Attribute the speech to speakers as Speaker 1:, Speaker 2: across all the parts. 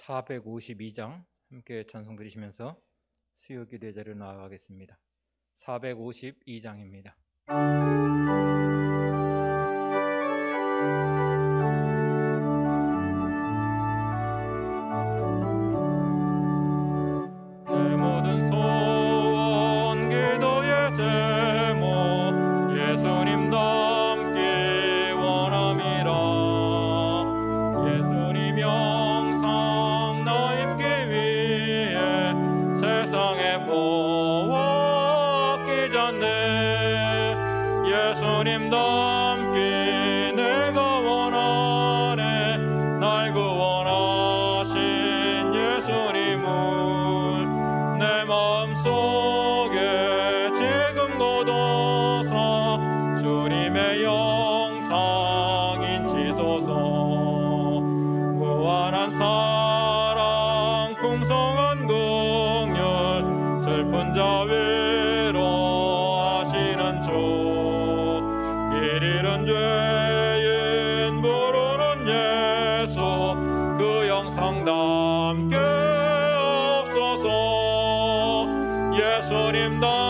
Speaker 1: 452장 함께 찬송 드리시면서 수요기도 자리로 나아가겠습니다. 452장입니다.
Speaker 2: 예수님 나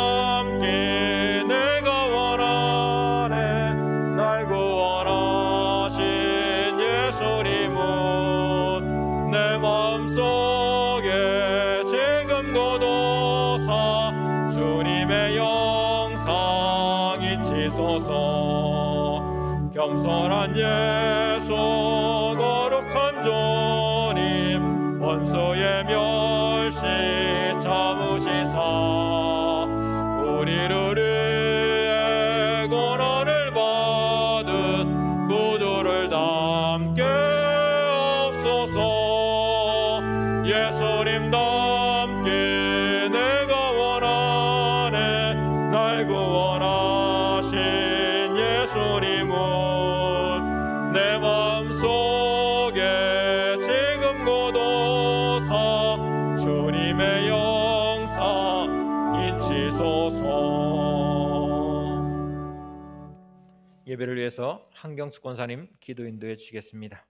Speaker 1: 한경숙 권사님 기도 인도해 주시겠습니다.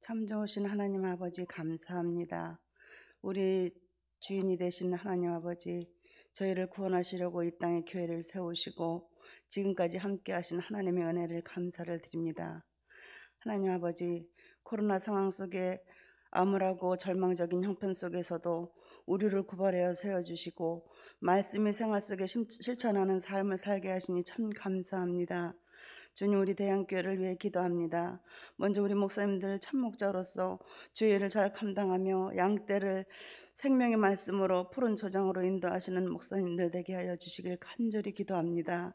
Speaker 3: 참 좋으신 하나님 아버지 감사합니다. 우리 주인이 되신 하나님 아버지 저희를 구원하시려고 이 땅에 교회를 세우시고 지금까지 함께 하신 하나님의 은혜를 감사를 드립니다. 하나님 아버지 코로나 상황 속에 암울하고 절망적인 형편 속에서도 우리를 구별하여 세워주시고 말씀이 생활 속에 실천하는 삶을 살게 하시니 참 감사합니다. 주님 우리 대한교회를 위해 기도합니다. 먼저 우리 목사님들 참목자로서 주의를 잘 감당하며 양떼를 생명의 말씀으로 푸른 초장으로 인도하시는 목사님들 되게 하여 주시길 간절히 기도합니다.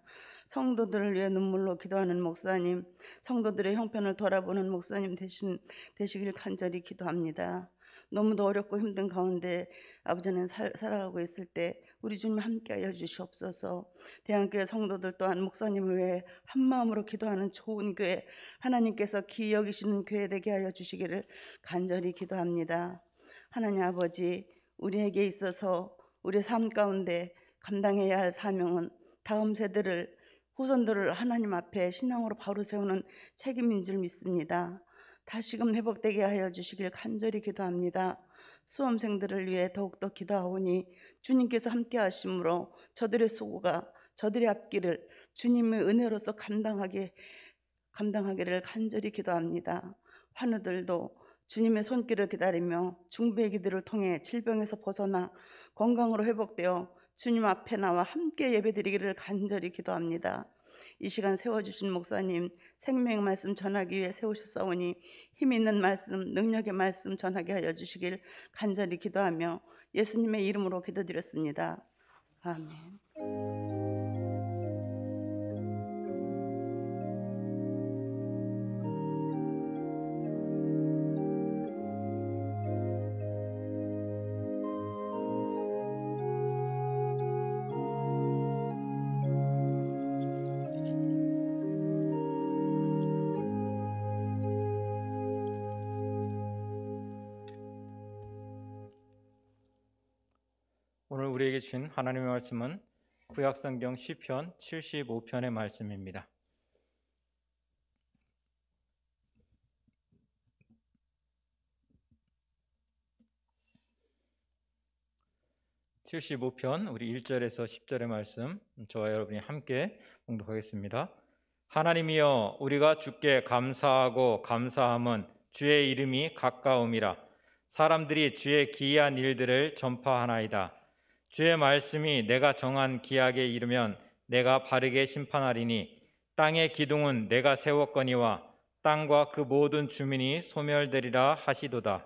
Speaker 3: 성도들을 위해 눈물로 기도하는 목사님, 성도들의 형편을 돌아보는 목사님 되신, 되시길 간절히 기도합니다. 너무도 어렵고 힘든 가운데 아버지 는나 살아가고 있을 때 우리 주님 함께 하여 주시옵소서. 대한교회 성도들 또한 목사님을 위해 한 마음으로 기도하는 좋은 교회 하나님께서 기여기시는 교회 되게 하여 주시기를 간절히 기도합니다. 하나님 아버지 우리에게 있어서 우리 삶 가운데 감당해야 할 사명은 다음 세대를 후손들을 하나님 앞에 신앙으로 바로 세우는 책임인 줄 믿습니다. 다시금 회복되게 하여 주시길 간절히 기도합니다. 수험생들을 위해 더욱더 기도하오니 주님께서 함께 하심으로 저들의 수고가 저들의 앞길을 주님의 은혜로서 감당하게 감당하기를 간절히 기도합니다. 환우들도 주님의 손길을 기다리며 중배기도를 통해 질병에서 벗어나 건강으로 회복되어 주님 앞에 나와 함께 예배드리기를 간절히 기도합니다. 이 시간 세워주신 목사님 생명 말씀 전하기 위해 세우셨사오니 힘 있는 말씀 능력의 말씀 전하게 하여 주시길 간절히 기도하며 예수님의 이름으로 기도드렸습니다. 아멘.
Speaker 1: 우리에게 주신 하나님의 말씀은 구약성경 시편 75편의 말씀입니다. (75편) 우리 (1절에서) (10절의) 말씀 저와 여러분이 함께 공독하겠습니다 하나님이여 우리가 주께 감사하고 감사함은 주의 이름이 가까움이라 사람들이 주의 기이한 일들을 전파하나이다 주의 말씀이 내가 정한 기약에 이르면 내가 바르게 심판하리니 땅의 기둥은 내가 세웠거니와 땅과 그 모든 주민이 소멸되리라 하시도다.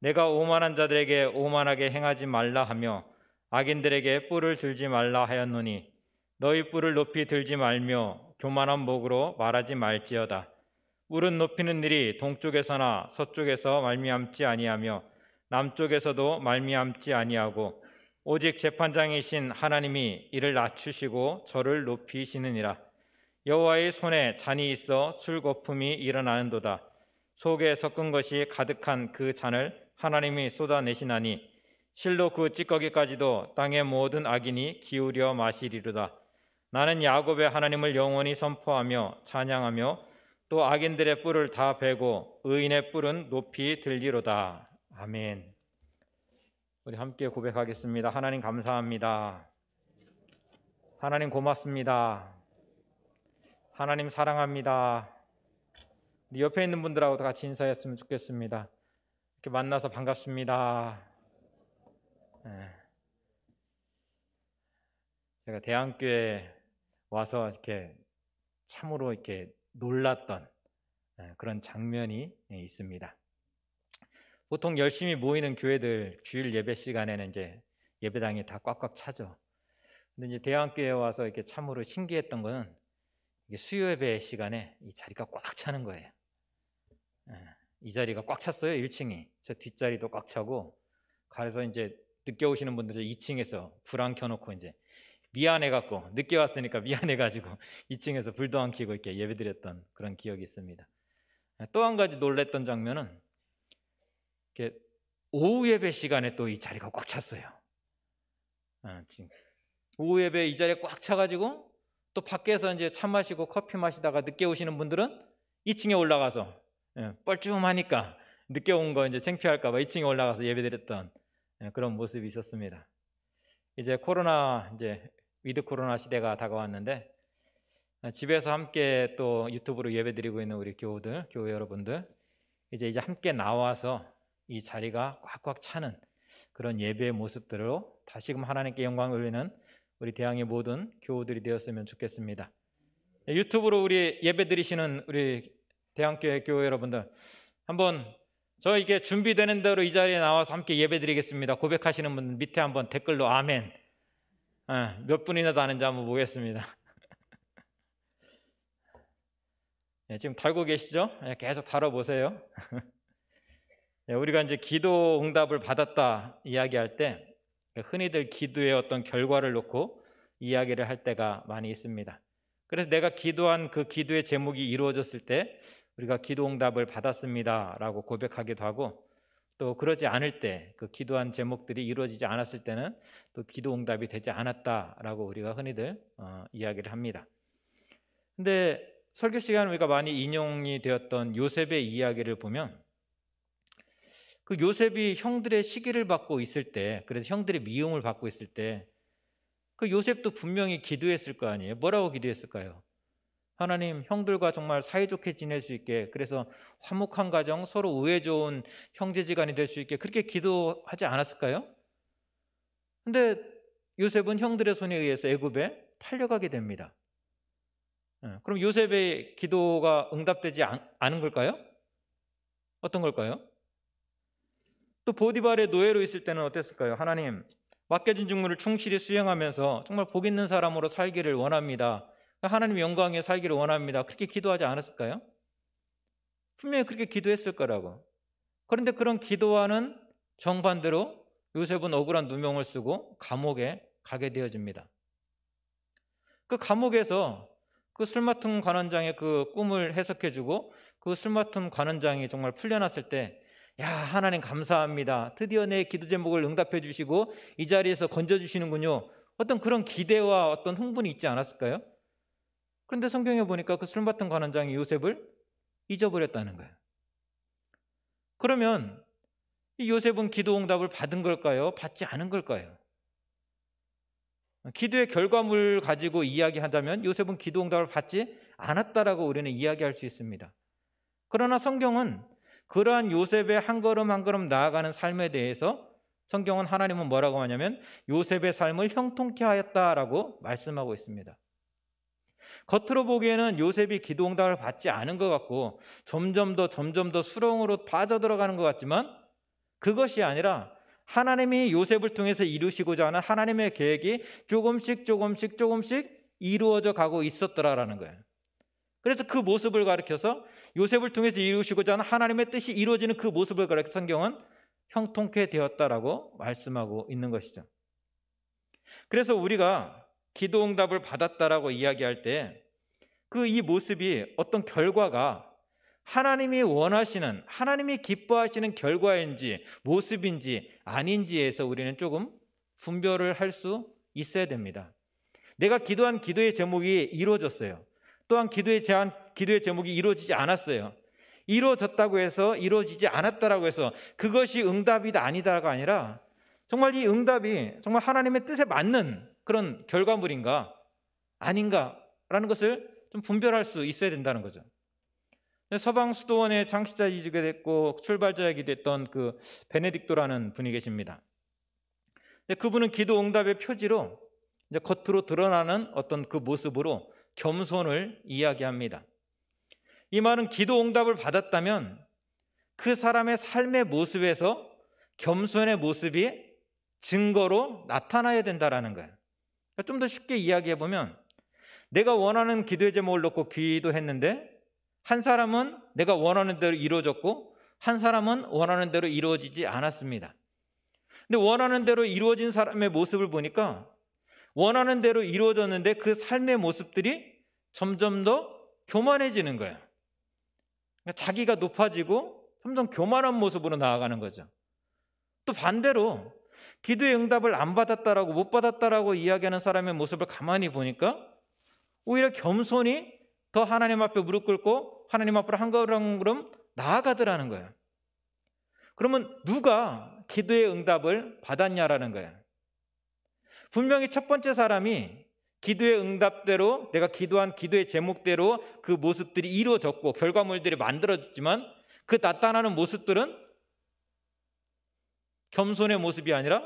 Speaker 1: 내가 오만한 자들에게 오만하게 행하지 말라 하며 악인들에게 뿔을 들지 말라 하였노니 너희 뿔을 높이 들지 말며 교만한 목으로 말하지 말지어다. 뿔은 높이는 일이 동쪽에서나 서쪽에서 말미암지 아니하며 남쪽에서도 말미암지 아니하고 오직 재판장이신 하나님이 이를 낮추시고 저를 높이시느니라. 여호와의 손에 잔이 있어 술 거품이 일어나는도다. 속에 섞은 것이 가득한 그 잔을 하나님이 쏟아내시나니 실로 그 찌꺼기까지도 땅의 모든 악인이 기울여 마시리로다. 나는 야곱의 하나님을 영원히 선포하며 찬양하며 또 악인들의 뿔을 다 베고 의인의 뿔은 높이 들리로다. 아멘. 우리 함께 고백하겠습니다. 하나님 감사합니다. 하나님 고맙습니다. 하나님 사랑합니다. 네 옆에 있는 분들하고 다 같이 인사했으면 좋겠습니다. 이렇게 만나서 반갑습니다. 예. 제가 대안교에 와서 이렇게 참으로 이렇게 놀랐던 예, 그런 장면이 예, 있습니다. 보통 열심히 모이는 교회들 주일 예배 시간에는 이제 예배당이 다 꽉꽉 차죠. 근데 이제 대한교회 와서 이렇게 참으로 신기했던 거는 이게 수요 예배 시간에 이 자리가 꽉 차는 거예요. 예, 이 자리가 꽉 찼어요. 1층이 저 뒷자리도 꽉 차고 가서 이제 늦게 오시는 분들 2층에서 불 안 켜놓고 이제 미안해 갖고 늦게 왔으니까 미안해 가지고 2층에서 불도 안 켜고 이렇게 예배드렸던 그런 기억이 있습니다. 예, 또한 가지 놀랬던 장면은 오후 예배 시간에 또 이 자리가 꽉 찼어요. 아, 오후 예배 이 자리에 꽉 차가지고 또 밖에서 이제 차 마시고 커피 마시다가 늦게 오시는 분들은 2층에 올라가서 예, 뻘쭘하니까 늦게 온 거 이제 창피할까봐 2층에 올라가서 예배드렸던 예, 그런 모습이 있었습니다. 이제 코로나 이제 위드 코로나 시대가 다가왔는데 아, 집에서 함께 또 유튜브로 예배드리고 있는 우리 교우들, 교회 여러분들 이제 이제 함께 나와서 이 자리가 꽉꽉 차는 그런 예배의 모습들로 다시금 하나님께 영광을 올리는 우리 대항의 모든 교우들이 되었으면 좋겠습니다. 네, 유튜브로 우리 예배 드리시는 우리 대항교회 교우 여러분들 한번 저 이게 준비되는 대로 이 자리에 나와서 함께 예배 드리겠습니다. 고백하시는 분 밑에 한번 댓글로 아멘. 아, 몇 분이나 다는지 한번 보겠습니다. 네, 지금 달고 계시죠? 네, 계속 달아보세요. 예, 우리가 이제 기도 응답을 받았다 이야기할 때 흔히들 기도의 어떤 결과를 놓고 이야기를 할 때가 많이 있습니다. 그래서 내가 기도한 그 기도의 제목이 이루어졌을 때 우리가 기도 응답을 받았습니다라고 고백하기도 하고 또 그러지 않을 때 그 기도한 제목들이 이루어지지 않았을 때는 또 기도 응답이 되지 않았다라고 우리가 흔히들 어, 이야기를 합니다. 근데 설교 시간 우리가 많이 인용이 되었던 요셉의 이야기를 보면 그 요셉이 형들의 시기를 받고 있을 때, 그래서 형들의 미움을 받고 있을 때, 그 요셉도 분명히 기도했을 거 아니에요. 뭐라고 기도했을까요? 하나님, 형들과 정말 사이좋게 지낼 수 있게, 그래서 화목한 가정, 서로 우애 좋은 형제지간이 될 수 있게 그렇게 기도하지 않았을까요? 근데 요셉은 형들의 손에 의해서 애굽에 팔려가게 됩니다. 예, 그럼 요셉의 기도가 응답되지 않은 걸까요? 어떤 걸까요? 또 보디발의 노예로 있을 때는 어땠을까요? 하나님, 맡겨진 직무를 충실히 수행하면서 정말 복 있는 사람으로 살기를 원합니다. 하나님 영광에 살기를 원합니다. 그렇게 기도하지 않았을까요? 분명히 그렇게 기도했을 거라고. 그런데 그런 기도와는 정반대로 요셉은 억울한 누명을 쓰고 감옥에 가게 되어집니다. 그 감옥에서 그 술 맡은 관원장의 그 꿈을 해석해주고 그 술 맡은 관원장이 정말 풀려났을 때 야, 하나님 감사합니다. 드디어 내 기도 제목을 응답해 주시고 이 자리에서 건져 주시는군요. 어떤 그런 기대와 어떤 흥분이 있지 않았을까요? 그런데 성경에 보니까 그 술맡은 관원장이 요셉을 잊어버렸다는 거예요. 그러면 이 요셉은 기도 응답을 받은 걸까요? 받지 않은 걸까요? 기도의 결과물 가지고 이야기한다면 요셉은 기도 응답을 받지 않았다라고 우리는 이야기할 수 있습니다. 그러나 성경은 그러한 요셉의 한 걸음 한 걸음 나아가는 삶에 대해서 성경은 하나님은 뭐라고 하냐면 요셉의 삶을 형통케 하였다라고 말씀하고 있습니다. 겉으로 보기에는 요셉이 기도 응답을 받지 않은 것 같고 점점 더 점점 더 수렁으로 빠져들어가는 것 같지만 그것이 아니라 하나님이 요셉을 통해서 이루시고자 하는 하나님의 계획이 조금씩 조금씩 조금씩 이루어져 가고 있었더라라는 거예요. 그래서 그 모습을 가리켜서 요셉을 통해서 이루시고자 하는 하나님의 뜻이 이루어지는 그 모습을 가리켜 성경은 형통케 되었다라고 말씀하고 있는 것이죠. 그래서 우리가 기도 응답을 받았다라고 이야기할 때 그 이 모습이 어떤 결과가 하나님이 원하시는 하나님이 기뻐하시는 결과인지 모습인지 아닌지에서 우리는 조금 분별을 할 수 있어야 됩니다. 내가 기도한 기도의 제목이 이루어졌어요. 또한 기도의 제한, 기도의 제목이 이루어지지 않았어요. 이루어졌다고 해서 이루어지지 않았다라고 해서 그것이 응답이다 아니다가 아니라 정말 이 응답이 정말 하나님의 뜻에 맞는 그런 결과물인가 아닌가라는 것을 좀 분별할 수 있어야 된다는 거죠. 서방 수도원의 창시자이기도 했고 출발자이기도 했던 그 베네딕토라는 분이 계십니다. 그분은 기도 응답의 표지로 이제 겉으로 드러나는 어떤 그 모습으로 겸손을 이야기합니다. 이 말은 기도 응답을 받았다면 그 사람의 삶의 모습에서 겸손의 모습이 증거로 나타나야 된다라는 거예요. 좀 더 쉽게 이야기해 보면 내가 원하는 기도의 제목을 놓고 기도했는데 한 사람은 내가 원하는 대로 이루어졌고 한 사람은 원하는 대로 이루어지지 않았습니다. 근데 원하는 대로 이루어진 사람의 모습을 보니까 원하는 대로 이루어졌는데 그 삶의 모습들이 점점 더 교만해지는 거예요. 그러니까 자기가 높아지고 점점 교만한 모습으로 나아가는 거죠. 또 반대로 기도의 응답을 안 받았다라고 못 받았다라고 이야기하는 사람의 모습을 가만히 보니까 오히려 겸손히 더 하나님 앞에 무릎 꿇고 하나님 앞으로 한 걸음 한 걸음 나아가더라는 거예요. 그러면 누가 기도의 응답을 받았냐라는 거예요. 분명히 첫 번째 사람이 기도의 응답대로 내가 기도한 기도의 제목대로 그 모습들이 이루어졌고 결과물들이 만들어졌지만 그 나타나는 모습들은 겸손의 모습이 아니라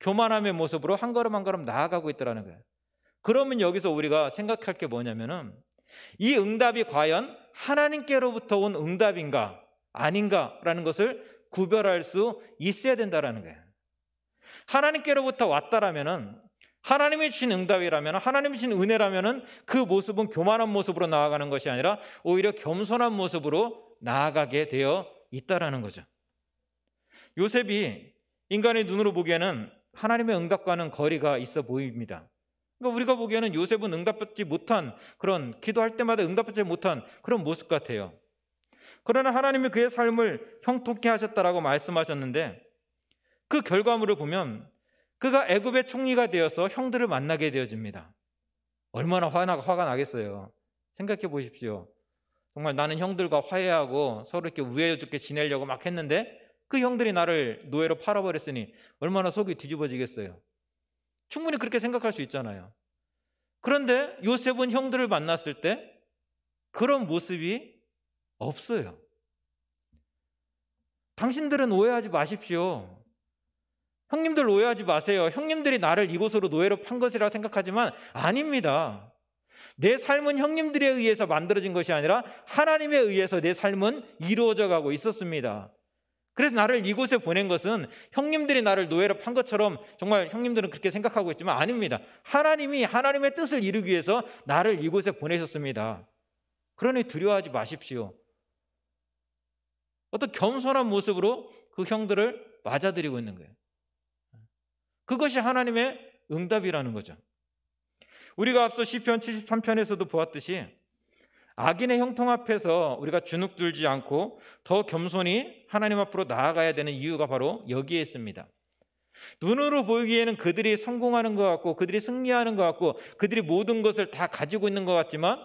Speaker 1: 교만함의 모습으로 한 걸음 한 걸음 나아가고 있더라는 거예요. 그러면 여기서 우리가 생각할 게 뭐냐면은 이 응답이 과연 하나님께로부터 온 응답인가 아닌가라는 것을 구별할 수 있어야 된다라는 거예요. 하나님께로부터 왔다라면은 하나님이 주신 응답이라면 하나님이 주신 은혜라면은 그 모습은 교만한 모습으로 나아가는 것이 아니라 오히려 겸손한 모습으로 나아가게 되어 있다라는 거죠. 요셉이 인간의 눈으로 보기에는 하나님의 응답과는 거리가 있어 보입니다. 그러니까 우리가 보기에는 요셉은 응답받지 못한 그런 기도할 때마다 응답받지 못한 그런 모습 같아요. 그러나 하나님이 그의 삶을 형통케 하셨다라고 말씀하셨는데 그 결과물을 보면 그가 애굽의 총리가 되어서 형들을 만나게 되어집니다. 얼마나 화나, 화가 나겠어요. 생각해 보십시오. 정말 나는 형들과 화해하고 서로 이렇게 우애롭게 지내려고 막 했는데 그 형들이 나를 노예로 팔아버렸으니 얼마나 속이 뒤집어지겠어요. 충분히 그렇게 생각할 수 있잖아요. 그런데 요셉은 형들을 만났을 때 그런 모습이 없어요. 당신들은 오해하지 마십시오. 형님들 오해하지 마세요. 형님들이 나를 이곳으로 노예로 판 것이라 생각하지만 아닙니다. 내 삶은 형님들에 의해서 만들어진 것이 아니라 하나님에 의해서 내 삶은 이루어져 가고 있었습니다. 그래서 나를 이곳에 보낸 것은 형님들이 나를 노예로 판 것처럼 정말 형님들은 그렇게 생각하고 있지만 아닙니다. 하나님이 하나님의 뜻을 이루기 위해서 나를 이곳에 보내셨습니다. 그러니 두려워하지 마십시오. 어떤 겸손한 모습으로 그 형들을 맞아들이고 있는 거예요. 그것이 하나님의 응답이라는 거죠. 우리가 앞서 시편 73편에서도 보았듯이 악인의 형통 앞에서 우리가 주눅들지 않고 더 겸손히 하나님 앞으로 나아가야 되는 이유가 바로 여기에 있습니다. 눈으로 보이기에는 그들이 성공하는 것 같고 그들이 승리하는 것 같고 그들이 모든 것을 다 가지고 있는 것 같지만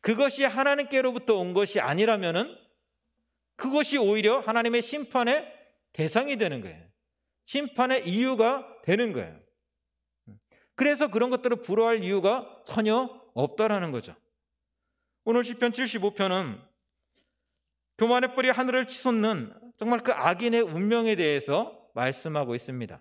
Speaker 1: 그것이 하나님께로부터 온 것이 아니라면은 그것이 오히려 하나님의 심판의 대상이 되는 거예요. 심판의 이유가 되는 거예요. 음. 그래서 그런 것들을 부러워할 이유가 전혀 없다라는 거죠. 오늘 시편 75편은 교만의 뿌리 하늘을 치솟는 정말 그 악인의 운명에 대해서 말씀하고 있습니다.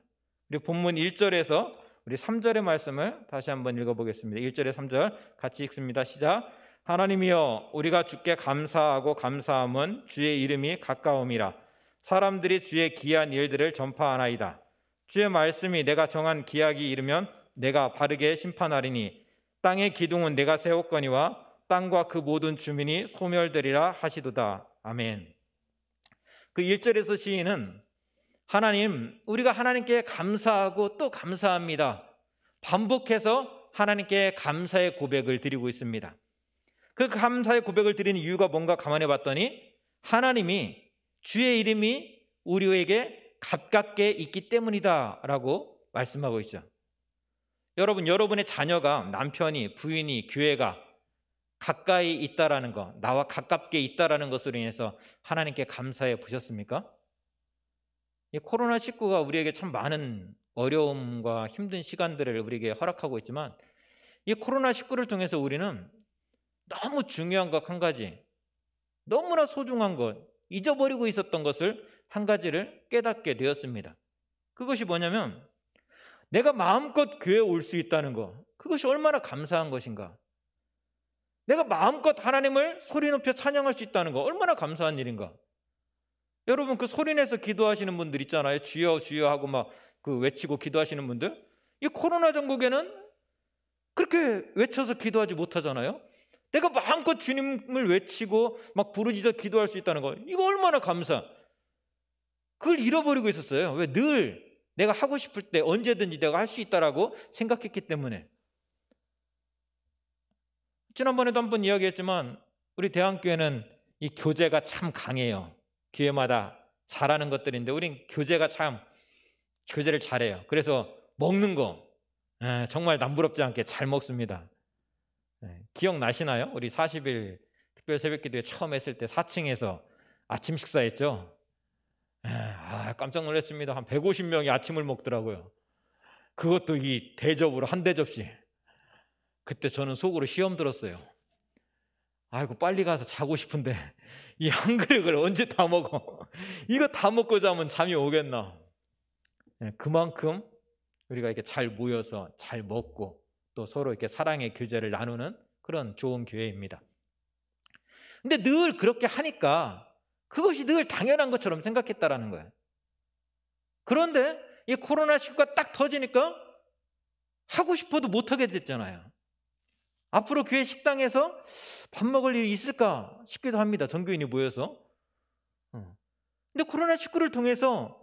Speaker 1: 우리 본문 1절에서 우리 3절의 말씀을 다시 한번 읽어보겠습니다. 1절에 3절 같이 읽습니다. 시작. 하나님이여 우리가 주께 감사하고 감사함은 주의 이름이 가까움이라 사람들이 주의 귀한 일들을 전파하나이다. 주의 말씀이 내가 정한 기약이 이르면 내가 바르게 심판하리니 땅의 기둥은 내가 세웠거니와 땅과 그 모든 주민이 소멸되리라 하시도다. 아멘. 그 1절에서 시인은 하나님, 우리가 하나님께 감사하고 또 감사합니다. 반복해서 하나님께 감사의 고백을 드리고 있습니다. 그 감사의 고백을 드리는 이유가 뭔가 감안해 봤더니 하나님이 주의 이름이 우리에게 가깝게 있기 때문이다라고 말씀하고 있죠. 여러분, 여러분의 자녀가 남편이, 부인이, 교회가 가까이 있다라는 것, 나와 가깝게 있다라는 것으로 인해서 하나님께 감사해 보셨습니까? 코로나19가 우리에게 참 많은 어려움과 힘든 시간들을 우리에게 허락하고 있지만 이 코로나19를 통해서 우리는 너무 중요한 것 한 가지, 너무나 소중한 것, 잊어버리고 있었던 것을 한 가지를 깨닫게 되었습니다. 그것이 뭐냐면 내가 마음껏 교회에 올 수 있다는 것. 그것이 얼마나 감사한 것인가. 내가 마음껏 하나님을 소리 높여 찬양할 수 있다는 것, 얼마나 감사한 일인가. 여러분 그 소리 내서 기도하시는 분들 있잖아요. 주여 주여 하고 막 그 외치고 기도하시는 분들. 이 코로나 전국에는 그렇게 외쳐서 기도하지 못하잖아요. 내가 마음껏 주님을 외치고 막 부르짖어 기도할 수 있다는 거 이거 얼마나 감사. 그걸 잃어버리고 있었어요. 왜 늘 내가 하고 싶을 때 언제든지 내가 할 수 있다라고 생각했기 때문에. 지난번에도 한번 이야기했지만 우리 대한교회는 이 교제가 참 강해요. 기회마다 잘하는 것들인데 우린 교제가 참 교제를 잘해요. 그래서 먹는 거 에, 예, 정말 남부럽지 않게 잘 먹습니다. 에, 예, 기억나시나요? 우리 40일 특별 새벽기도에 처음 했을 때 4층에서 아침 식사했죠. 아, 깜짝 놀랐습니다. 한 150명이 아침을 먹더라고요. 그것도 이 대접으로 한 대접씩. 그때 저는 속으로 시험 들었어요. 아이고 빨리 가서 자고 싶은데 이 한 그릇을 언제 다 먹어? 이거 다 먹고 자면 잠이 오겠나? 예, 그만큼 우리가 이렇게 잘 모여서 잘 먹고 또 서로 이렇게 사랑의 교제를 나누는 그런 좋은 교회입니다. 근데 늘 그렇게 하니까 그것이 늘 당연한 것처럼 생각했다라는 거예요. 그런데 이 코로나19가 딱 터지니까 하고 싶어도 못하게 됐잖아요. 앞으로 교회 식당에서 밥 먹을 일이 있을까 싶기도 합니다. 전교인이 모여서. 어. 근데 코로나19를 통해서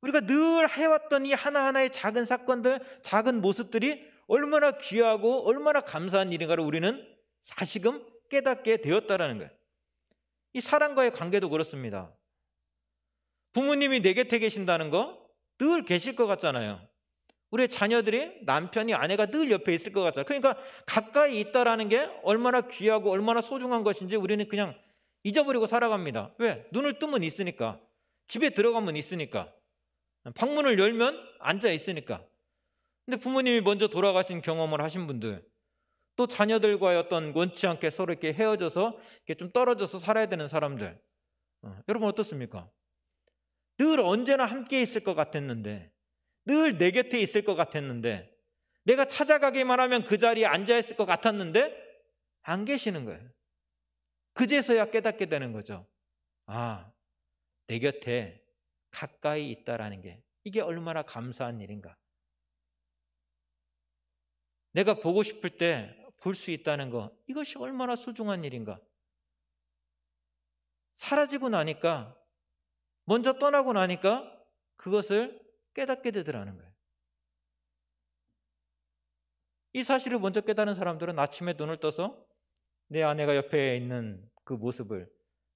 Speaker 1: 우리가 늘 해왔던 이 하나하나의 작은 사건들, 작은 모습들이 얼마나 귀하고 얼마나 감사한 일인가를 우리는 사실금 깨닫게 되었다라는 거예요. 이 사랑과의 관계도 그렇습니다. 부모님이 내 곁에 계신다는 거, 늘 계실 것 같잖아요. 우리 자녀들이 남편이 아내가 늘 옆에 있을 것 같잖아요. 그러니까 가까이 있다라는 게 얼마나 귀하고 얼마나 소중한 것인지 우리는 그냥 잊어버리고 살아갑니다. 왜? 눈을 뜨면 있으니까. 집에 들어가면 있으니까. 방문을 열면 앉아 있으니까. 근데 부모님이 먼저 돌아가신 경험을 하신 분들, 또 자녀들과의 어떤 원치 않게 서로 이렇게 헤어져서 이렇게 좀 떨어져서 살아야 되는 사람들. 어, 여러분 어떻습니까? 늘 언제나 함께 있을 것 같았는데, 늘 내 곁에 있을 것 같았는데, 내가 찾아가기만 하면 그 자리에 앉아 있을 것 같았는데, 안 계시는 거예요. 그제서야 깨닫게 되는 거죠. 아, 내 곁에 가까이 있다라는 게 이게 얼마나 감사한 일인가. 내가 보고 싶을 때 볼 수 있다는 거 이것이 얼마나 소중한 일인가. 사라지고 나니까 먼저 떠나고 나니까 그것을 깨닫게 되더라는 거예요. 이 사실을 먼저 깨닫는 사람들은 아침에 눈을 떠서 내 아내가 옆에 있는 그 모습을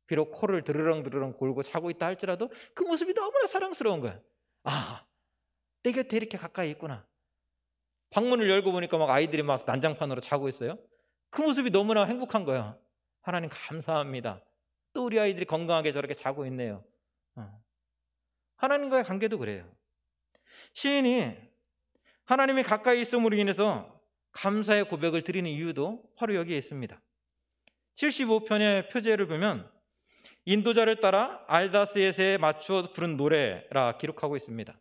Speaker 1: 비록 코를 드르렁드르렁 골고 자고 있다 할지라도 그 모습이 너무나 사랑스러운 거야. 아, 내 곁에 이렇게 가까이 있구나. 방문을 열고 보니까 막 아이들이 막 난장판으로 자고 있어요. 그 모습이 너무나 행복한 거야. 하나님 감사합니다. 또 우리 아이들이 건강하게 저렇게 자고 있네요. 어. 하나님과의 관계도 그래요. 시인이 하나님이 가까이 있음으로 인해서 감사의 고백을 드리는 이유도 바로 여기에 있습니다. 75편의 표제를 보면 인도자를 따라 알다스에에 맞춰 부른 노래라 기록하고 있습니다.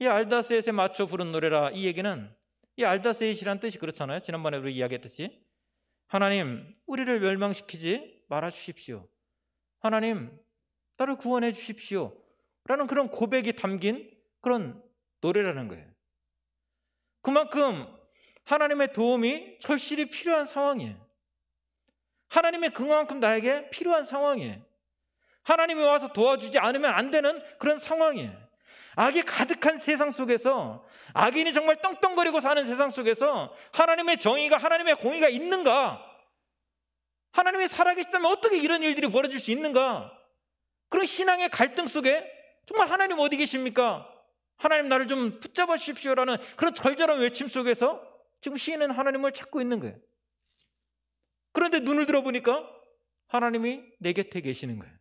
Speaker 1: 이 알다스에에 맞춰 부른 노래라 이 얘기는 이 알다스에이란 뜻이 그렇잖아요. 지난번에 우리 이야기했듯이 하나님 우리를 멸망시키지 말아 주십시오. 하나님 나를 구원해 주십시오. 라는 그런 고백이 담긴 그런 노래라는 거예요. 그만큼 하나님의 도움이 절실히 필요한 상황이에요. 하나님의 그만큼 나에게 필요한 상황이에요. 하나님이 와서 도와주지 않으면 안 되는 그런 상황이에요. 악이 가득한 세상 속에서 악인이 정말 떵떵거리고 사는 세상 속에서 하나님의 정의가 하나님의 공의가 있는가? 하나님이 살아계시다면 어떻게 이런 일들이 벌어질 수 있는가? 그런 신앙의 갈등 속에 정말 하나님 어디 계십니까? 하나님 나를 좀 붙잡아 주십시오라는 그런 절절한 외침 속에서 지금 시인은 하나님을 찾고 있는 거예요. 그런데 눈을 들어보니까 하나님이 내 곁에 계시는 거예요.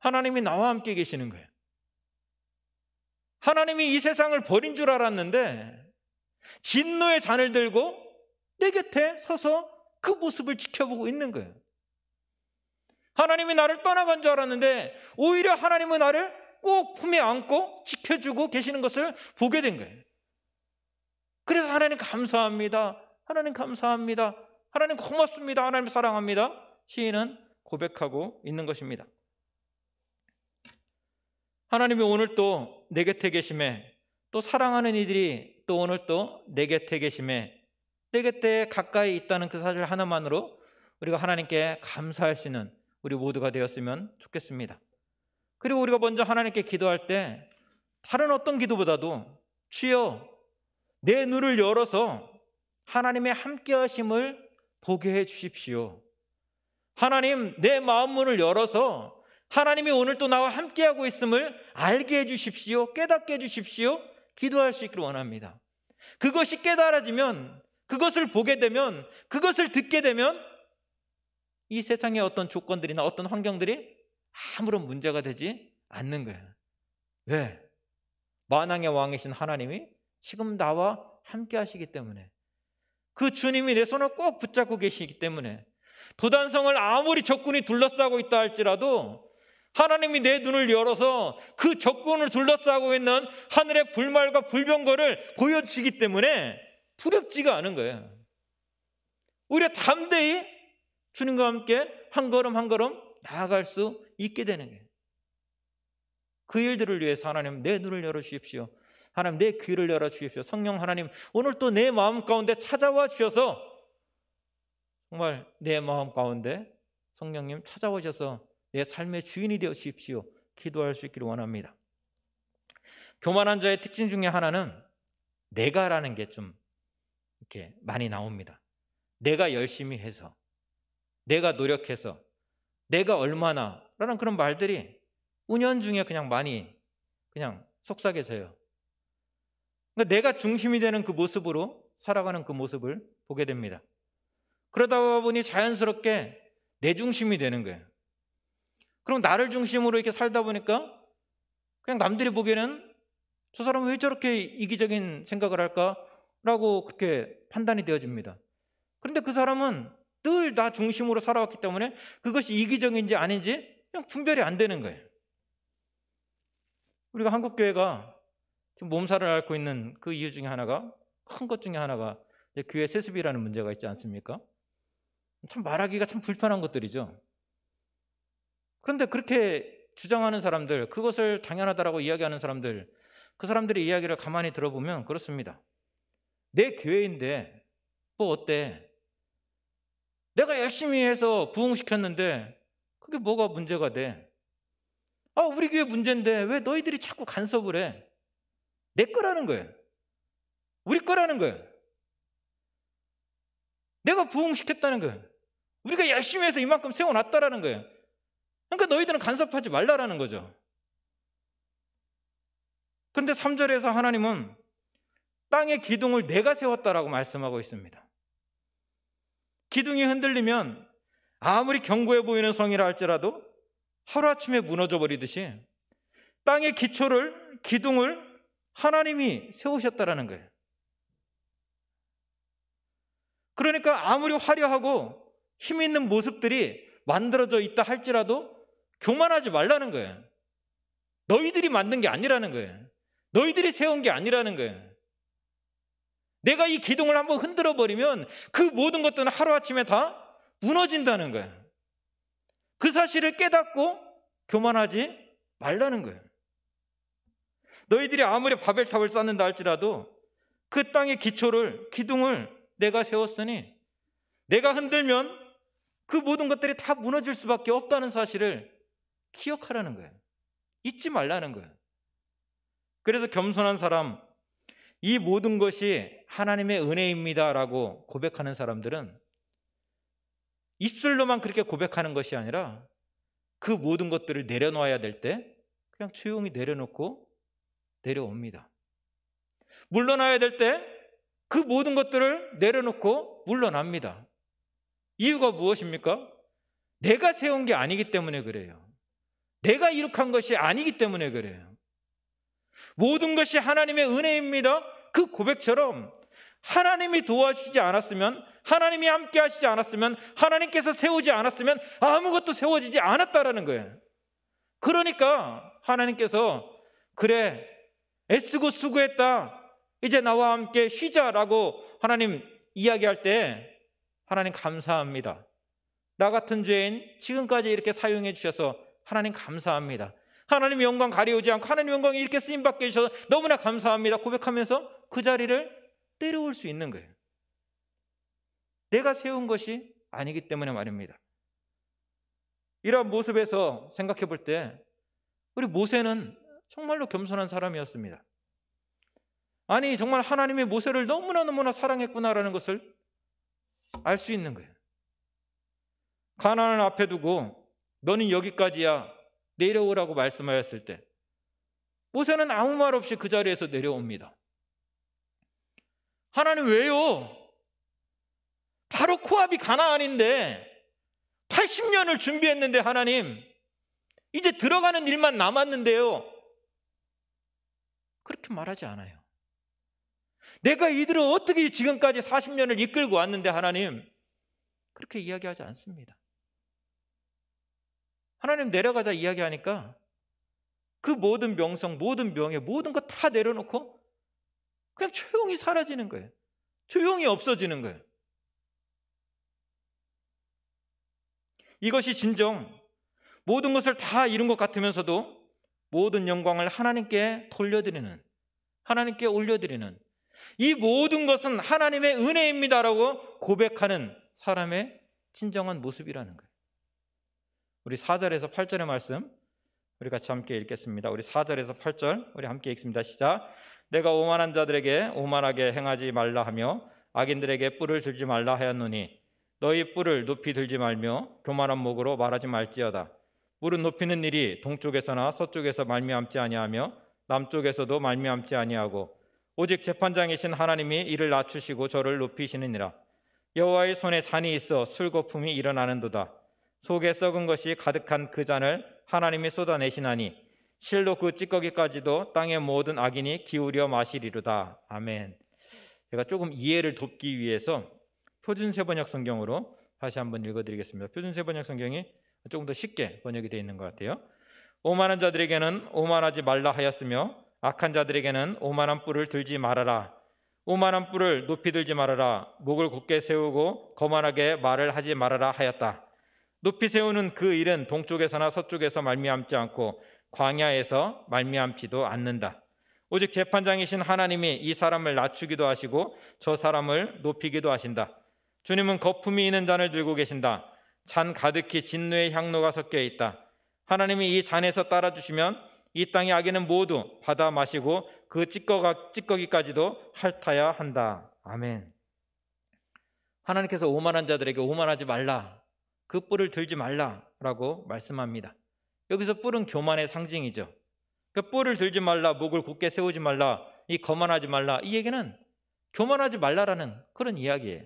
Speaker 1: 하나님이 나와 함께 계시는 거예요. 하나님이 이 세상을 버린 줄 알았는데 진노의 잔을 들고 내 곁에 서서 그 모습을 지켜보고 있는 거예요. 하나님이 나를 떠나간 줄 알았는데 오히려 하나님은 나를 꼭 품에 안고 지켜주고 계시는 것을 보게 된 거예요. 그래서 하나님 감사합니다. 하나님 감사합니다. 하나님 고맙습니다. 하나님 사랑합니다. 시인은 고백하고 있는 것입니다. 하나님이 오늘 또 내 곁에 계심에 또 사랑하는 이들이 또 오늘 또 내 곁에 계심에 내 곁에 가까이 있다는 그 사실 하나만으로 우리가 하나님께 감사할 수 있는 우리 모두가 되었으면 좋겠습니다. 그리고 우리가 먼저 하나님께 기도할 때 다른 어떤 기도보다도 주여 내 눈을 열어서 하나님의 함께하심을 보게 해 주십시오. 하나님 내 마음 문을 열어서 하나님이 오늘 또 나와 함께하고 있음을 알게 해 주십시오. 깨닫게 해 주십시오. 기도할 수 있기를 원합니다. 그것이 깨달아지면 그것을 보게 되면 그것을 듣게 되면 이 세상의 어떤 조건들이나 어떤 환경들이 아무런 문제가 되지 않는 거예요. 왜? 만왕의 왕이신 하나님이 지금 나와 함께 하시기 때문에 그 주님이 내 손을 꼭 붙잡고 계시기 때문에 도단성을 아무리 적군이 둘러싸고 있다 할지라도 하나님이 내 눈을 열어서 그 적군을 둘러싸고 있는 하늘의 불말과 불병거를 보여주시기 때문에 두렵지가 않은 거예요. 오히려 담대히 주님과 함께 한 걸음 한 걸음 나아갈 수 있게 되는 게 그 일들을 위해서 하나님 내 눈을 열어 주십시오. 하나님 내 귀를 열어 주십시오. 성령 하나님 오늘 또 내 마음 가운데 찾아와 주셔서 정말 내 마음 가운데 성령님 찾아와 주셔서 내 삶의 주인이 되어 주십시오. 기도할 수 있기를 원합니다. 교만한 자의 특징 중에 하나는 내가라는 게 좀 이렇게 많이 나옵니다. 내가 열심히 해서 내가 노력해서, 내가 얼마나 라는 그런 말들이 운연 중에 그냥 많이 그냥 속삭여져요. 그러니까 내가 중심이 되는 그 모습으로 살아가는 그 모습을 보게 됩니다. 그러다 보니 자연스럽게 내 중심이 되는 거예요. 그럼 나를 중심으로 이렇게 살다 보니까 그냥 남들이 보기에는 저 사람은 왜 저렇게 이기적인 생각을 할까? 라고 그렇게 판단이 되어집니다. 그런데 그 사람은 늘나 중심으로 살아왔기 때문에 그것이 이기적인지 아닌지 그냥 분별이 안 되는 거예요. 우리가 한국 교회가 지금 몸살을 앓고 있는 그 이유 중에 하나가 큰 것 중에 하나가 교회 세습이라는 문제가 있지 않습니까? 참 말하기가 참 불편한 것들이죠. 그런데 그렇게 주장하는 사람들, 그것을 당연하다라고 이야기하는 사람들, 그 사람들의 이야기를 가만히 들어보면 그렇습니다. 내 교회인데 뭐 어때? 내가 열심히 해서 부흥시켰는데 그게 뭐가 문제가 돼? 아, 우리 교회 문제인데 왜 너희들이 자꾸 간섭을 해? 내 거라는 거예요. 우리 거라는 거예요. 내가 부흥시켰다는 거예요. 우리가 열심히 해서 이만큼 세워놨다라는 거예요. 그러니까 너희들은 간섭하지 말라라는 거죠. 그런데 3절에서 하나님은 땅의 기둥을 내가 세웠다라고 말씀하고 있습니다. 기둥이 흔들리면 아무리 견고해 보이는 성이라 할지라도 하루아침에 무너져 버리듯이 땅의 기초를 기둥을 하나님이 세우셨다라는 거예요. 그러니까 아무리 화려하고 힘 있는 모습들이 만들어져 있다 할지라도 교만하지 말라는 거예요. 너희들이 만든 게 아니라는 거예요. 너희들이 세운 게 아니라는 거예요. 내가 이 기둥을 한번 흔들어 버리면 그 모든 것들은 하루아침에 다 무너진다는 거예요. 그 사실을 깨닫고 교만하지 말라는 거예요. 너희들이 아무리 바벨탑을 쌓는다 할지라도 그 땅의 기초를, 기둥을 내가 세웠으니 내가 흔들면 그 모든 것들이 다 무너질 수밖에 없다는 사실을 기억하라는 거예요. 잊지 말라는 거예요. 그래서 겸손한 사람, 이 모든 것이 하나님의 은혜입니다라고 고백하는 사람들은 입술로만 그렇게 고백하는 것이 아니라 그 모든 것들을 내려놓아야 될 때 그냥 조용히 내려놓고 내려옵니다. 물러나야 될 때 그 모든 것들을 내려놓고 물러납니다. 이유가 무엇입니까? 내가 세운 게 아니기 때문에 그래요. 내가 이룩한 것이 아니기 때문에 그래요. 모든 것이 하나님의 은혜입니다. 그 고백처럼 하나님이 도와주시지 않았으면 하나님이 함께 하시지 않았으면 하나님께서 세우지 않았으면 아무것도 세워지지 않았다라는 거예요. 그러니까 하나님께서 그래 애쓰고 수고했다. 이제 나와 함께 쉬자라고 하나님 이야기할 때 하나님 감사합니다. 나 같은 죄인 지금까지 이렇게 사용해 주셔서 하나님 감사합니다. 하나님 영광 가리우지 않고 하나님 영광이 이렇게 쓰임받게 해주셔서 너무나 감사합니다 고백하면서 그 자리를 때려올 수 있는 거예요. 내가 세운 것이 아니기 때문에 말입니다. 이러한 모습에서 생각해 볼 때 우리 모세는 정말로 겸손한 사람이었습니다. 아니 정말 하나님의 모세를 너무나 너무나 사랑했구나라는 것을 알 수 있는 거예요. 가난을 앞에 두고 너는 여기까지야. 내려오라고 말씀하였을 때 모세는 아무 말 없이 그 자리에서 내려옵니다. 하나님 왜요? 바로 코앞이 가나안인데 80년을 준비했는데 하나님 이제 들어가는 일만 남았는데요. 그렇게 말하지 않아요. 내가 이들을 어떻게 지금까지 40년을 이끌고 왔는데 하나님 그렇게 이야기하지 않습니다. 하나님 내려가자 이야기하니까 그 모든 명성, 모든 명예, 모든 것 다 내려놓고 그냥 조용히 사라지는 거예요. 조용히 없어지는 거예요. 이것이 진정 모든 것을 다 잃은 것 같으면서도 모든 영광을 하나님께 돌려드리는, 하나님께 올려드리는 이 모든 것은 하나님의 은혜입니다라고 고백하는 사람의 진정한 모습이라는 거예요. 우리 4절에서 8절의 말씀 우리 같이 함께 읽겠습니다. 우리 4절에서 8절 우리 함께 읽습니다. 시작. 내가 오만한 자들에게 오만하게 행하지 말라 하며 악인들에게 뿔을 들지 말라 하였노니 너희 뿔을 높이 들지 말며 교만한 목으로 말하지 말지어다. 뿔은 높이는 일이 동쪽에서나 서쪽에서 말미암지 아니하며 남쪽에서도 말미암지 아니하고 오직 재판장이신 하나님이 이를 낮추시고 저를 높이시느니라. 여호와의 손에 잔이 있어 술거품이 일어나는도다. 속에 썩은 것이 가득한 그 잔을 하나님이 쏟아내시나니 실로 그 찌꺼기까지도 땅의 모든 악인이 기울여 마시리로다. 아멘. 제가 조금 이해를 돕기 위해서 표준 세번역 성경으로 다시 한번 읽어드리겠습니다. 표준 세번역 성경이 조금 더 쉽게 번역이 되어 있는 것 같아요. 오만한 자들에게는 오만하지 말라 하였으며 악한 자들에게는 오만한 뿔을 들지 말아라. 오만한 뿔을 높이 들지 말아라. 목을 곧게 세우고 거만하게 말을 하지 말아라 하였다. 높이 세우는 그 일은 동쪽에서나 서쪽에서 말미암지 않고 광야에서 말미암지도 않는다. 오직 재판장이신 하나님이 이 사람을 낮추기도 하시고 저 사람을 높이기도 하신다. 주님은 거품이 있는 잔을 들고 계신다. 잔 가득히 진노의 향로가 섞여 있다. 하나님이 이 잔에서 따라주시면 이 땅의 악인은 모두 받아 마시고 그 찌꺼가, 찌꺼기까지도 핥아야 한다. 아멘. 하나님께서 오만한 자들에게 오만하지 말라 그 뿔을 들지 말라라고 말씀합니다. 여기서 뿔은 교만의 상징이죠. 그 뿔을 들지 말라, 목을 곧게 세우지 말라, 이 거만하지 말라. 이 얘기는 교만하지 말라라는 그런 이야기예요.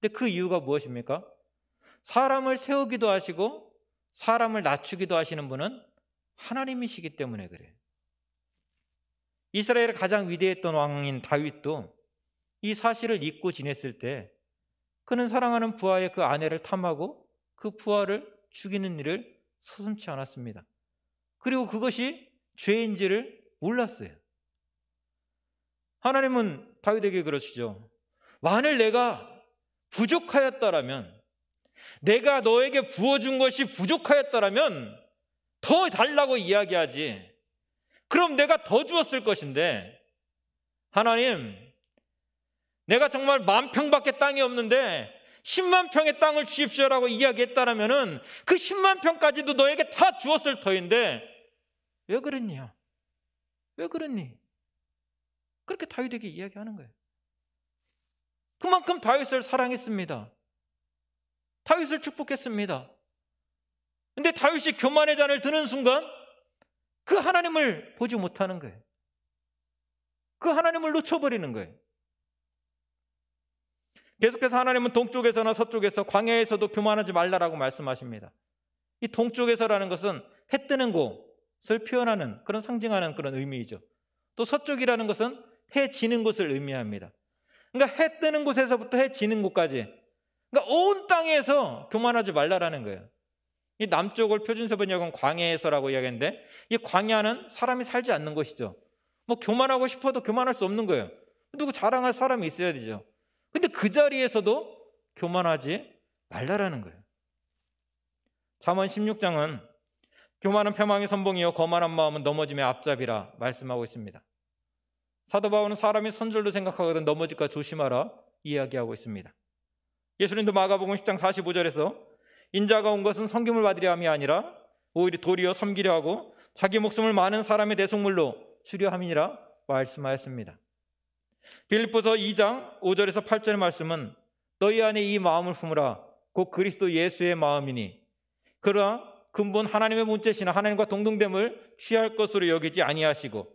Speaker 1: 근데 그 이유가 무엇입니까? 사람을 세우기도 하시고 사람을 낮추기도 하시는 분은 하나님이시기 때문에 그래요. 이스라엘의 가장 위대했던 왕인 다윗도 이 사실을 잊고 지냈을 때 그는 사랑하는 부하의 그 아내를 탐하고 그 부하를 죽이는 일을 서슴치 않았습니다. 그리고 그것이 죄인지를 몰랐어요. 하나님은 다윗에게 그러시죠. 만일 내가 부족하였다라면, 내가 너에게 부어준 것이 부족하였다라면 더 달라고 이야기하지. 그럼 내가 더 주었을 것인데, 하나님, 내가 정말 만 평밖에 땅이 없는데 10만 평의 땅을 주십시오라고 이야기했다라면은 그 10만 평까지도 너에게 다 주었을 터인데 왜 그랬냐? 왜 그랬니? 그렇게 다윗에게 이야기하는 거예요. 그만큼 다윗을 사랑했습니다. 다윗을 축복했습니다. 근데 다윗이 교만의 잔을 드는 순간 그 하나님을 보지 못하는 거예요. 그 하나님을 놓쳐버리는 거예요. 계속해서 하나님은 동쪽에서나 서쪽에서 광야에서도 교만하지 말라라고 말씀하십니다. 이 동쪽에서라는 것은 해 뜨는 곳을 표현하는 그런 상징하는 그런 의미이죠. 또 서쪽이라는 것은 해 지는 곳을 의미합니다. 그러니까 해 뜨는 곳에서부터 해 지는 곳까지 그러니까 온 땅에서 교만하지 말라라는 거예요. 이 남쪽을 표준서번역은 광야에서라고 이야기했는데 이 광야는 사람이 살지 않는 곳이죠. 뭐 교만하고 싶어도 교만할 수 없는 거예요. 누구 자랑할 사람이 있어야 되죠. 근데 그 자리에서도 교만하지 말라라는 거예요. 잠언 16장은 교만은 폐망의 선봉이요 거만한 마음은 넘어짐의 앞잡이라 말씀하고 있습니다. 사도 바울은 사람이 선절로 생각하거든 넘어질까 조심하라 이야기하고 있습니다. 예수님도 마가복음 10장 45절에서 인자가 온 것은 성김을 받으려 함이 아니라 오히려 도리어 섬기려 하고 자기 목숨을 많은 사람의 대속물로 주려 함이니라 말씀하였습니다. 빌립보서 2장 5절에서 8절 말씀은 너희 안에 이 마음을 품으라 곧 그리스도 예수의 마음이니 그러나 근본 하나님의 문제시나 하나님과 동등됨을 취할 것으로 여기지 아니하시고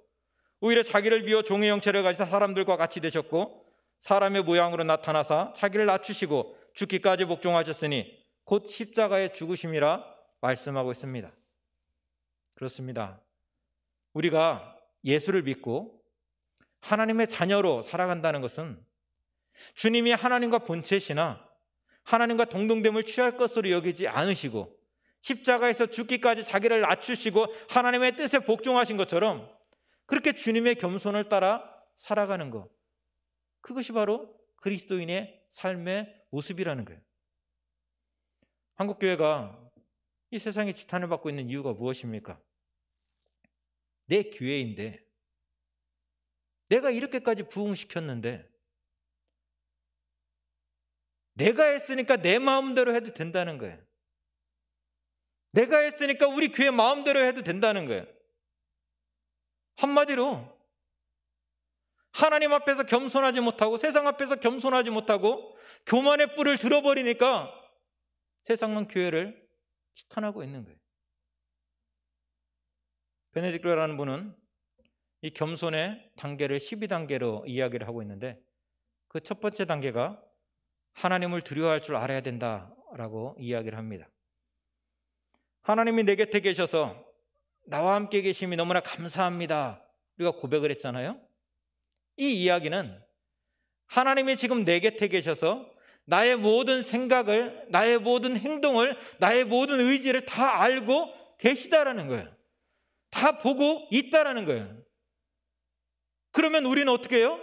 Speaker 1: 오히려 자기를 비워 종의 형체를 가지사 사람들과 같이 되셨고 사람의 모양으로 나타나사 자기를 낮추시고 죽기까지 복종하셨으니 곧 십자가의 죽으심이라 말씀하고 있습니다. 그렇습니다. 우리가 예수를 믿고 하나님의 자녀로 살아간다는 것은 주님이 하나님과 본체시나 하나님과 동등됨을 취할 것으로 여기지 않으시고 십자가에서 죽기까지 자기를 낮추시고 하나님의 뜻에 복종하신 것처럼 그렇게 주님의 겸손을 따라 살아가는 것. 그것이 바로 그리스도인의 삶의 모습이라는 거예요. 한국교회가 이 세상에 지탄을 받고 있는 이유가 무엇입니까? 내 교회인데 내가 이렇게까지 부흥시켰는데 내가 했으니까 내 마음대로 해도 된다는 거예요. 내가 했으니까 우리 교회 마음대로 해도 된다는 거예요. 한마디로 하나님 앞에서 겸손하지 못하고 세상 앞에서 겸손하지 못하고 교만의 뿔을 들어버리니까 세상은 교회를 치탄하고 있는 거예요. 베네딕토라는 분은 이 겸손의 단계를 12단계로 이야기를 하고 있는데 그 첫 번째 단계가 하나님을 두려워할 줄 알아야 된다라고 이야기를 합니다. 하나님이 내 곁에 계셔서 나와 함께 계심이 너무나 감사합니다. 우리가 고백을 했잖아요. 이 이야기는 하나님이 지금 내 곁에 계셔서 나의 모든 생각을, 나의 모든 행동을, 나의 모든 의지를 다 알고 계시다라는 거예요. 다 보고 있다라는 거예요. 그러면 우리는 어떻게 해요?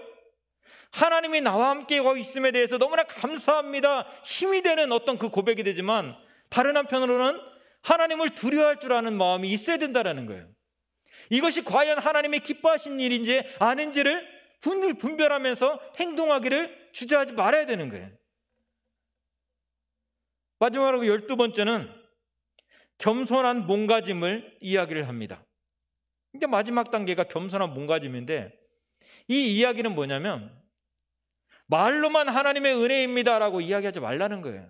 Speaker 1: 하나님이 나와 함께 있음에 대해서 너무나 감사합니다. 힘이 되는 어떤 그 고백이 되지만 다른 한편으로는 하나님을 두려워할 줄 아는 마음이 있어야 된다라는 거예요. 이것이 과연 하나님의 기뻐하신 일인지 아닌지를 분별하면서 행동하기를 주저하지 말아야 되는 거예요. 마지막으로 열두 번째는 겸손한 몸가짐을 이야기를 합니다. 이게 마지막 단계가 겸손한 몸가짐인데 이 이야기는 뭐냐면 말로만 하나님의 은혜입니다라고 이야기하지 말라는 거예요.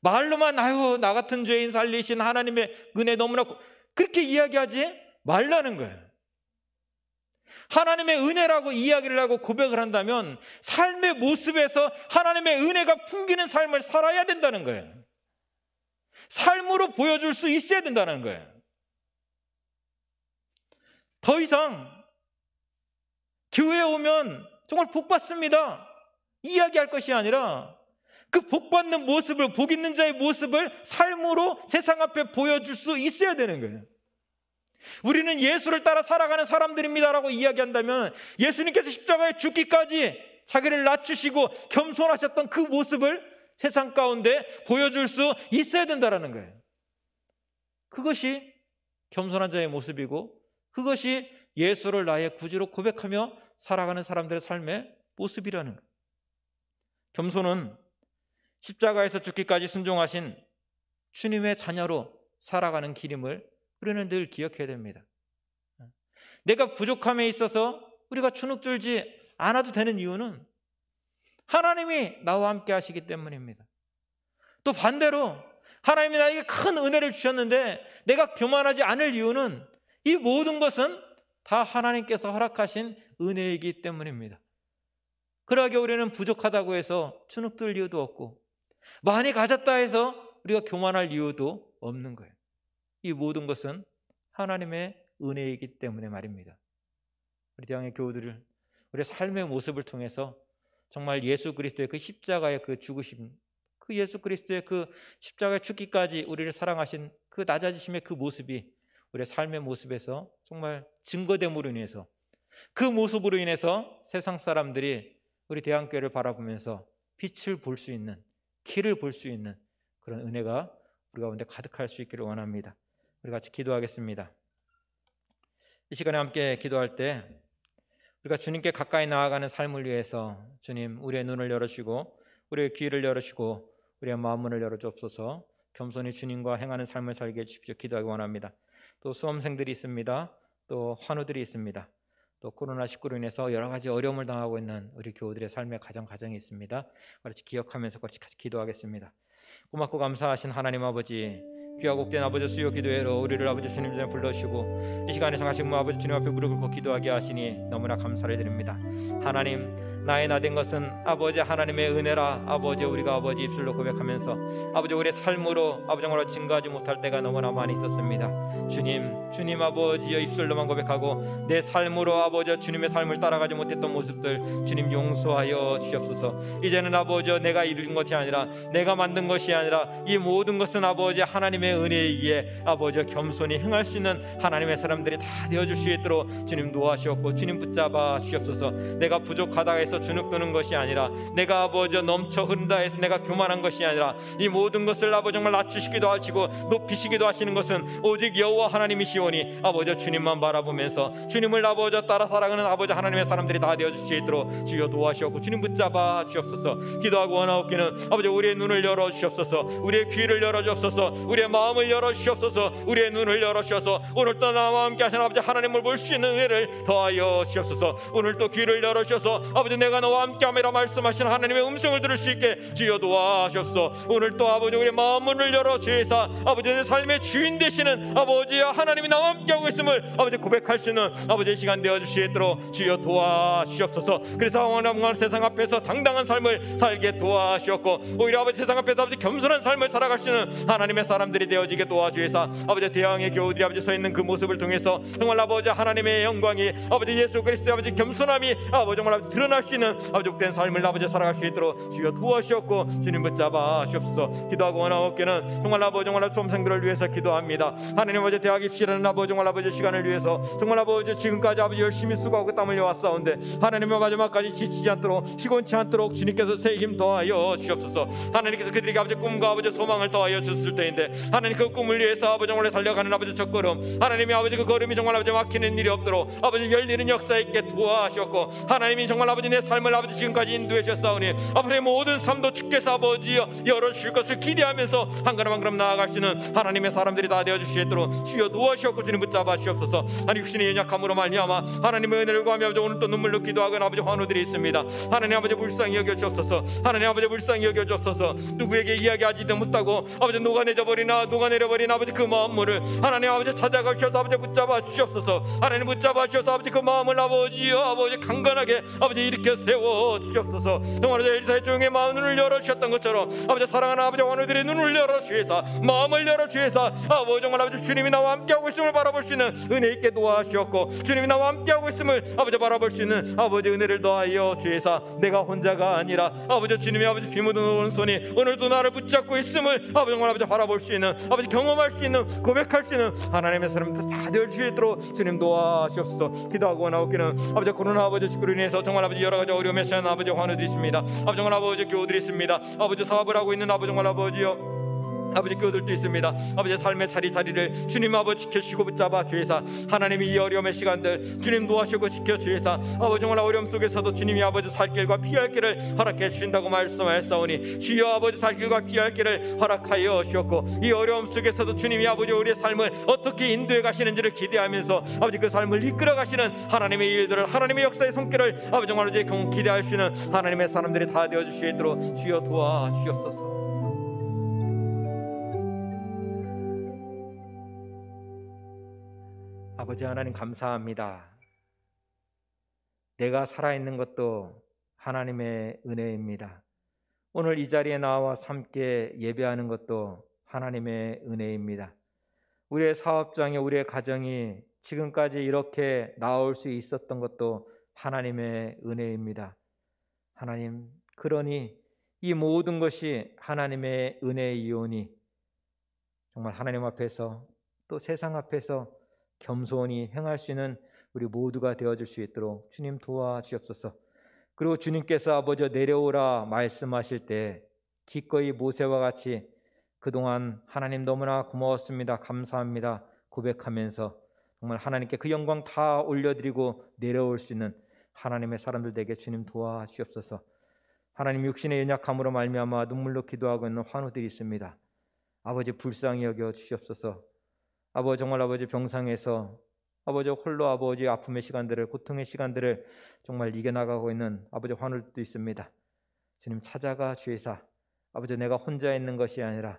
Speaker 1: 말로만 아유 나 같은 죄인 살리신 하나님의 은혜 너무나 그렇게 이야기하지 말라는 거예요. 하나님의 은혜라고 이야기를 하고 고백을 한다면 삶의 모습에서 하나님의 은혜가 풍기는 삶을 살아야 된다는 거예요. 삶으로 보여줄 수 있어야 된다는 거예요. 더 이상 교회에 오면 정말 복 받습니다. 이야기할 것이 아니라 그 복받는 모습을, 복 있는 자의 모습을 삶으로 세상 앞에 보여줄 수 있어야 되는 거예요. 우리는 예수를 따라 살아가는 사람들입니다라고 이야기한다면 예수님께서 십자가에 죽기까지 자기를 낮추시고 겸손하셨던 그 모습을 세상 가운데 보여줄 수 있어야 된다라는 거예요. 그것이 겸손한 자의 모습이고 그것이 예수를 나의 구주로 고백하며 살아가는 사람들의 삶의 모습이라는 것. 겸손은 십자가에서 죽기까지 순종하신 주님의 자녀로 살아가는 기임을 우리는 늘 기억해야 됩니다. 내가 부족함에 있어서 우리가 주눅들지 않아도 되는 이유는 하나님이 나와 함께 하시기 때문입니다. 또 반대로 하나님이 나에게 큰 은혜를 주셨는데 내가 교만하지 않을 이유는 이 모든 것은 다 하나님께서 허락하신 은혜이기 때문입니다. 그러하게 우리는 부족하다고 해서 주눅들 이유도 없고 많이 가졌다 해서 우리가 교만할 이유도 없는 거예요. 이 모든 것은 하나님의 은혜이기 때문에 말입니다. 우리 대왕의 교우들을 우리 삶의 모습을 통해서 정말 예수 그리스도의 그 십자가의 그 죽으심, 그 예수 그리스도의 그십자가 죽기까지 우리를 사랑하신 그 낮아지심의 그 모습이 우리 삶의 모습에서 정말 증거됨으로 인해서 그 모습으로 인해서 세상 사람들이 우리 대한교회를 바라보면서 빛을 볼 수 있는 길을 볼 수 있는 그런 은혜가 우리 가운데 가득할 수 있기를 원합니다. 우리 같이 기도하겠습니다. 이 시간에 함께 기도할 때 우리가 주님께 가까이 나아가는 삶을 위해서 주님 우리의 눈을 열어주시고 우리의 귀를 열어주시고 우리의 마음을 열어주옵소서 겸손히 주님과 행하는 삶을 살게 해주십시오 기도하기 원합니다. 또 수험생들이 있습니다. 또 환우들이 있습니다. 또 코로나19로 인해서 여러 가지 어려움을 당하고 있는 우리 교우들의 삶의 가정 가정이 있습니다. 같이 기억하면서 같이 기도하겠습니다. 고맙고 감사하신 하나님 아버지 귀하고 된 아버지 수요 기도회로 우리를 아버지 주님 전에 불러주시고 이 시간에 성하신 아버지 주님 앞에 무릎을 꿇고 기도하게 하시니 너무나 감사를 드립니다. 하나님 나의 나된 것은 아버지 하나님의 은혜라 아버지 우리가 아버지 입술로 고백하면서 아버지 우리의 삶으로 아버지 정말 증거하지 못할 때가 너무나 많이 있었습니다 주님 주님 아버지의 입술로만 고백하고 내 삶으로 아버지 주님의 삶을 따라가지 못했던 모습들 주님 용서하여 주옵소서 이제는 아버지 내가 이룬 것이 아니라 내가 만든 것이 아니라 이 모든 것은 아버지 하나님의 은혜에 의해 아버지 겸손히 행할 수 있는 하나님의 사람들이 다 되어줄 수 있도록 주님 노하시옵고 주님 붙잡아 주옵소서 내가 부족하다 해서 해서 주눅드는 것이 아니라 내가 아버지 넘쳐 흐른다 해서 내가 교만한 것이 아니라 이 모든 것을 아버지 정말 낮추시기도 하시고 높이시기도 하시는 것은 오직 여호와 하나님이시오니 아버지 주님만 바라보면서 주님을 아버지 따라 살아가는 아버지 하나님의 사람들이 다 되어 주시도록 주여 도와주시옵고 주님 붙잡아 주옵소서 기도하고 원하옵기는 아버지 우리의 눈을 열어 주옵소서 우리의 귀를 열어 주옵소서 우리의 마음을 열어 주옵소서 우리의 눈을 열어 주셔서 오늘도 나와 함께 하신 아버지 하나님을 볼 수 있는 은혜를 더하여 주옵소서 오늘도 귀를 열어 주셔서 아버지 내가 너와 함께함이라 말씀하신 하나님의 음성을 들을 수 있게 주여 도와하셨소 오늘 또 아버지 우리 마음 문을 열어 주사 아버지 내 삶의 주인 되시는 아버지여 하나님이 나와 함께하고 있음을 아버지 고백할 수 있는 아버지의 시간 되어 주시도록 주여 도와주시옵소서 그래서 왕왕한 세상 앞에서 당당한 삶을 살게 도와주셨고 오히려 아버지 세상 앞에서 아버지 겸손한 삶을 살아갈 수 있는 하나님의 사람들이 되어지게 도와주사 아버지 대항의 교우들이 아버지 서 있는 그 모습을 통해서 정말 아버지 하나님의 영광이 아버지 예수 그리스도 아버지 겸손함이 아버지 정말 아버지 드러날 수 없이는 아족된 버 삶을 아버지 살아갈 수 있도록 주여 도와주셨고 주님 붙잡아 주옵소서 기도하고 원하옵기는 정말 아버지 정말 수험생들을 위해서 기도합니다 하나님 아버지 대학 입시라는 아버지 정말 아버지 시간을 위해서 정말 아버지 지금까지 아버지 열심히 수고하고 땀 흘려왔사온데 하나님의 마지막까지 지치지 않도록 피곤치 않도록 주님께서 새힘 더하여 주옵소서 하나님께서 그들에게 아버지 꿈과 아버지 소망을 더하여 주셨을 때인데 하나님 그 꿈을 위해서 아버지 정말 달려가는 아버지 첫걸음 하나님이 아버지 그 걸음이 정말 아버지 막히는 일이 없도록 아버지 열리는 역사에 있게 도와주셨고 하나님이 정말 아버지 내 삶을 아버지 지금까지 인도해 주셨사오니 앞으로의 모든 삶도 주께서 아버지 열어주실 것을 기대하면서 한 걸음 한 걸음 나아갈 수 있는 하나님의 사람들이 다 되어 주시도록 겠 주여 도와주셨고 주님 붙잡아 주시옵소서 아니 육신의 연약함으로 말미암아 하나님의 은혜를 구하며 아버지 오늘 또 눈물로 기도하고 아버지 환우들이 있습니다 하나님 아버지 불쌍히 여겨 주옵소서 하나님 아버지 불쌍히 여겨 주옵소서 누구에게 이야기하지도 못하고 아버지 녹아내져 버리나 녹아내려 버리나 아버지 그 마음을 하나님 아버지 찾아가 주셔서 아버지 붙잡아 주시옵소서 하나님 붙잡아 주셔서 아버지 그 마음을 아버지여 아버지 간간하게 아버지 일으켜 일으 세워 주시소서 정말 엘사의 종의 마음 눈을 열어 주셨던 것처럼 아버지 사랑하는 아버지 원우들의 눈을 열어 주시사 마음을 열어 주시사 아버지 정말 아버지 주님이 나와 함께하고 있음을 바라볼 수 있는 은혜 있게 도와주셨고 주님이 나와 함께하고 있음을 아버지 바라볼 수 있는 아버지 은혜를 더하여 주시사 내가 혼자가 아니라 아버지 주님이 아버지 비 묻은 오른손이 오늘도 나를 붙잡고 있음을 아버지 정말 아버지 바라볼 수 있는 아버지 경험할 수 있는 고백할 수 있는 하나님의 사람들 다될 수 있도록 주님 도와주옵소서 기도하고 나오기는 아버지 코로나 아버지 식구로 인해서 정말 아버지 여러 아버지 어려움에 시한 아버지 환호 드리십니다 아버지 정말 아버지 교우 드리십니다 아버지 사업을 하고 있는 아버지 아버지요 아버지 그들도 있습니다 아버지 삶의 자리자리를 주님 아버지 지켜시고 붙잡아 주의사 하나님이 이 어려움의 시간들 주님 도하시고 지켜 주의사 아버지 정말 어려움 속에서도 주님이 아버지 살 길과 피할 길을 허락해 주신다고 말씀하였사오니 주여 아버지 살 길과 피할 길을 허락하여 주셨고 이 어려움 속에서도 주님이 아버지 우리의 삶을 어떻게 인도해 가시는지를 기대하면서 아버지 그 삶을 이끌어 가시는 하나님의 일들을 하나님의 역사의 손길을 아버지 정말 이제 기대할 수 있는 하나님의 사람들이 다 되어 주시도록 주여 도와 주옵소서. 아버지 하나님 감사합니다. 내가 살아있는 것도 하나님의 은혜입니다. 오늘 이 자리에 나와 함께 예배하는 것도 하나님의 은혜입니다. 우리의 사업장에 우리의 가정이 지금까지 이렇게 나올 수 있었던 것도 하나님의 은혜입니다. 하나님, 그러니 이 모든 것이 하나님의 은혜이오니 정말 하나님 앞에서 또 세상 앞에서 겸손히 행할 수 있는 우리 모두가 되어질 수 있도록 주님 도와주옵소서. 그리고 주님께서 아버지 내려오라 말씀하실 때 기꺼이 모세와 같이 그동안 하나님 너무나 고마웠습니다. 감사합니다. 고백하면서 정말 하나님께 그 영광 다 올려드리고 내려올 수 있는 하나님의 사람들에게 주님 도와주옵소서. 하나님 육신의 연약함으로 말미암아 눈물로 기도하고 있는 환우들이 있습니다. 아버지 불쌍히 여겨 주시옵소서. 아버지 정말 아버지 병상에서 아버지 홀로 아버지 아픔의 시간들을 고통의 시간들을 정말 이겨나가고 있는 아버지 환울도 있습니다. 주님 찾아가 주의사 아버지 내가 혼자 있는 것이 아니라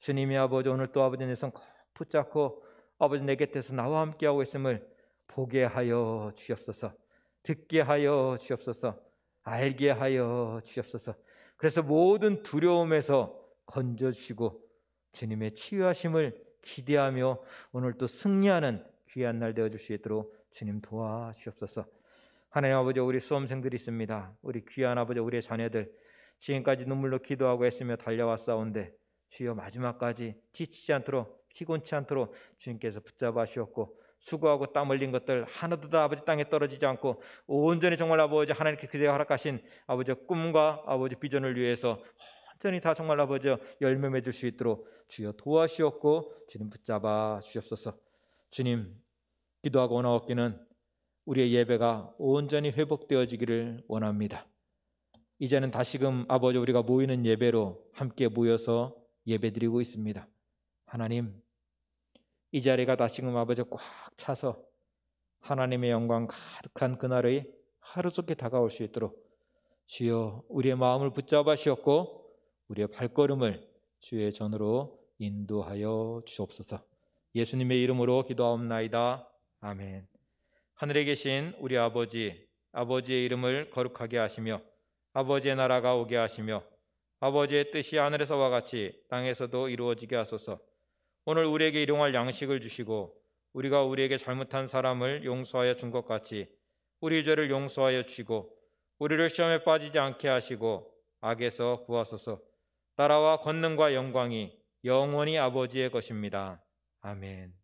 Speaker 1: 주님이 아버지 오늘 또 아버지 내손 붙잡고 아버지 내 곁에서 나와 함께하고 있음을 보게 하여 주옵소서 듣게 하여 주옵소서 알게 하여 주옵소서 그래서 모든 두려움에서 건져주시고 주님의 치유하심을 기대하며 오늘 또 승리하는 귀한 날 되어 줄수 있도록 주님 도와주옵소서. 하나님 아버지 우리 수험생들이 있습니다. 우리 귀한 아버지 우리의 자녀들 지금까지 눈물로 기도하고 했으며 달려왔사온데 주여 마지막까지 지치지 않도록 피곤치 않도록 주님께서 붙잡아 주셨고 수고하고 땀 흘린 것들 하나도 다 아버지 땅에 떨어지지 않고 온전히 정말 아버지 하나님께 그대가 허락하신 아버지 꿈과 아버지 비전을 위해서 확전니다 정말 아버지 열매 맺을 수 있도록 주여 도와주셨고 주님 붙잡아 주셨소서 주님 기도하고 원하옵기는 우리의 예배가 온전히 회복되어지기를 원합니다. 이제는 다시금 아버지 우리가 모이는 예배로 함께 모여서 예배드리고 있습니다. 하나님 이 자리가 다시금 아버지 꽉 차서 하나님의 영광 가득한 그날의 하루속에 다가올 수 있도록 주여 우리의 마음을 붙잡아주셨고 우리의 발걸음을 주의 전으로 인도하여 주옵소서. 예수님의 이름으로 기도하옵나이다. 아멘. 하늘에 계신 우리 아버지, 아버지의 이름을 거룩하게 하시며 아버지의 나라가 오게 하시며 아버지의 뜻이 하늘에서와 같이 땅에서도 이루어지게 하소서. 오늘 우리에게 일용할 양식을 주시고 우리가 우리에게 잘못한 사람을 용서하여 준 것 같이 우리 죄를 용서하여 주시고 우리를 시험에 빠지지 않게 하시고 악에서 구하소서. 나라와 권능과 영광이 영원히 아버지의 것입니다. 아멘.